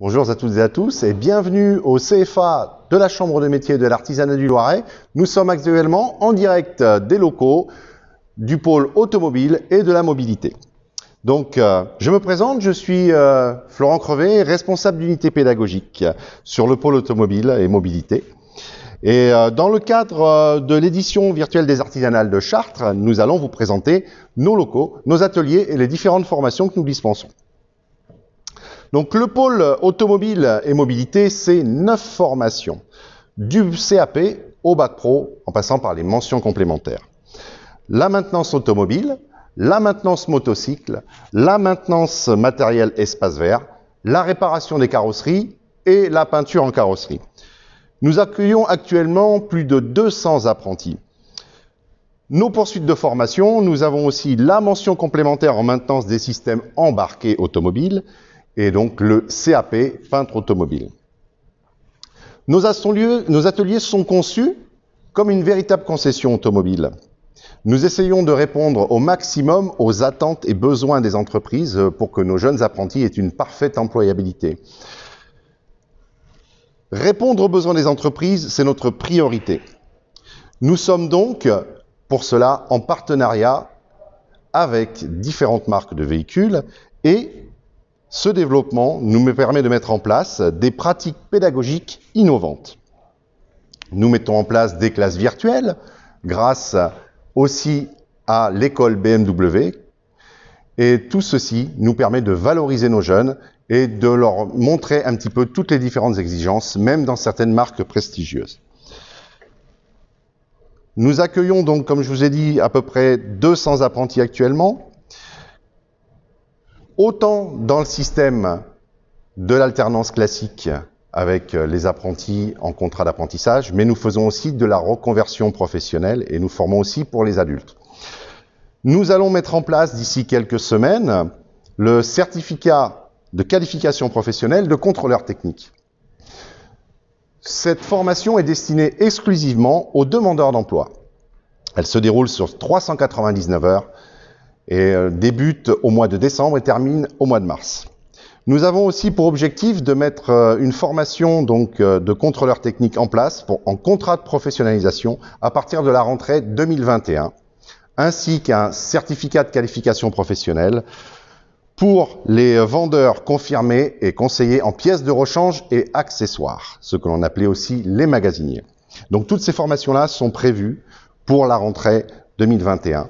Bonjour à toutes et à tous et bienvenue au CFA de la Chambre de métier de l'artisanat du Loiret. Nous sommes actuellement en direct des locaux du pôle automobile et de la mobilité. Donc, euh, je me présente, je suis euh, Florent Crevet, responsable d'unité pédagogique sur le pôle automobile et mobilité. Et euh, dans le cadre de l'édition virtuelle des artisanales de Chartres, nous allons vous présenter nos locaux, nos ateliers et les différentes formations que nous dispensons. Donc le pôle automobile et mobilité, c'est neuf formations, du CAP au bac pro, en passant par les mentions complémentaires. La maintenance automobile, la maintenance motocycle, la maintenance matériel espace vert, la réparation des carrosseries et la peinture en carrosserie. Nous accueillons actuellement plus de 200 apprentis. Nos poursuites de formation, nous avons aussi la mention complémentaire en maintenance des systèmes embarqués automobiles et donc le CAP, peintre automobile. Nos ateliers, nos ateliers sont conçus comme une véritable concession automobile. Nous essayons de répondre au maximum aux attentes et besoins des entreprises pour que nos jeunes apprentis aient une parfaite employabilité. Répondre aux besoins des entreprises, c'est notre priorité. Nous sommes donc, pour cela, en partenariat avec différentes marques de véhicules et ce développement nous permet de mettre en place des pratiques pédagogiques innovantes. Nous mettons en place des classes virtuelles grâce aussi à l'école BMW. Et tout ceci nous permet de valoriser nos jeunes et de leur montrer un petit peu toutes les différentes exigences, même dans certaines marques prestigieuses. Nous accueillons donc, comme je vous ai dit, à peu près 200 apprentis actuellement autant dans le système de l'alternance classique avec euh, les apprentis en contrat d'apprentissage, mais nous faisons aussi de la reconversion professionnelle et nous formons aussi pour les adultes. Nous allons mettre en place d'ici quelques semaines le certificat de qualification professionnelle de contrôleur technique. Cette formation est destinée exclusivement aux demandeurs d'emploi. Elle se déroule sur 399 heures et euh, débute au mois de décembre et termine au mois de mars. Nous avons aussi pour objectif de mettre euh, une formation donc euh, de contrôleurs techniques en place pour, en contrat de professionnalisation à partir de la rentrée 2021, ainsi qu'un certificat de qualification professionnelle pour les vendeurs confirmés et conseillers en pièces de rechange et accessoires, ce que l'on appelait aussi les magasiniers. Donc toutes ces formations-là sont prévues pour la rentrée 2021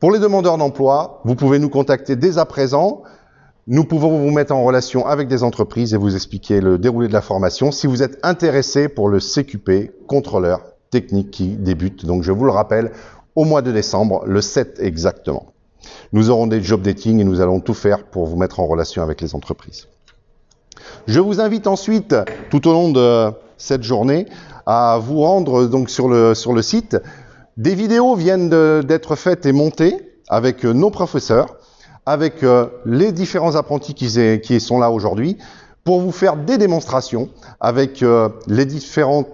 pour les demandeurs d'emploi, vous pouvez nous contacter dès à présent. Nous pouvons vous mettre en relation avec des entreprises et vous expliquer le déroulé de la formation si vous êtes intéressé pour le CQP, contrôleur technique qui débute, donc je vous le rappelle, au mois de décembre, le 7 exactement. Nous aurons des job dating et nous allons tout faire pour vous mettre en relation avec les entreprises. Je vous invite ensuite, tout au long de cette journée, à vous rendre donc sur le, sur le site des vidéos viennent d'être faites et montées avec euh, nos professeurs, avec euh, les différents apprentis qui, sont là aujourd'hui, pour vous faire des démonstrations avec euh, les différents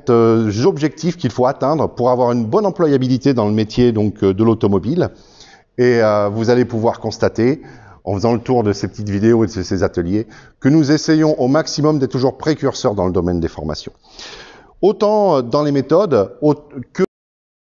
objectifs qu'il faut atteindre pour avoir une bonne employabilité dans le métier donc, de l'automobile. Et vous allez pouvoir constater, en faisant le tour de ces petites vidéos et de ces ateliers, que nous essayons au maximum d'être toujours précurseurs dans le domaine des formations. Autant dans les méthodes que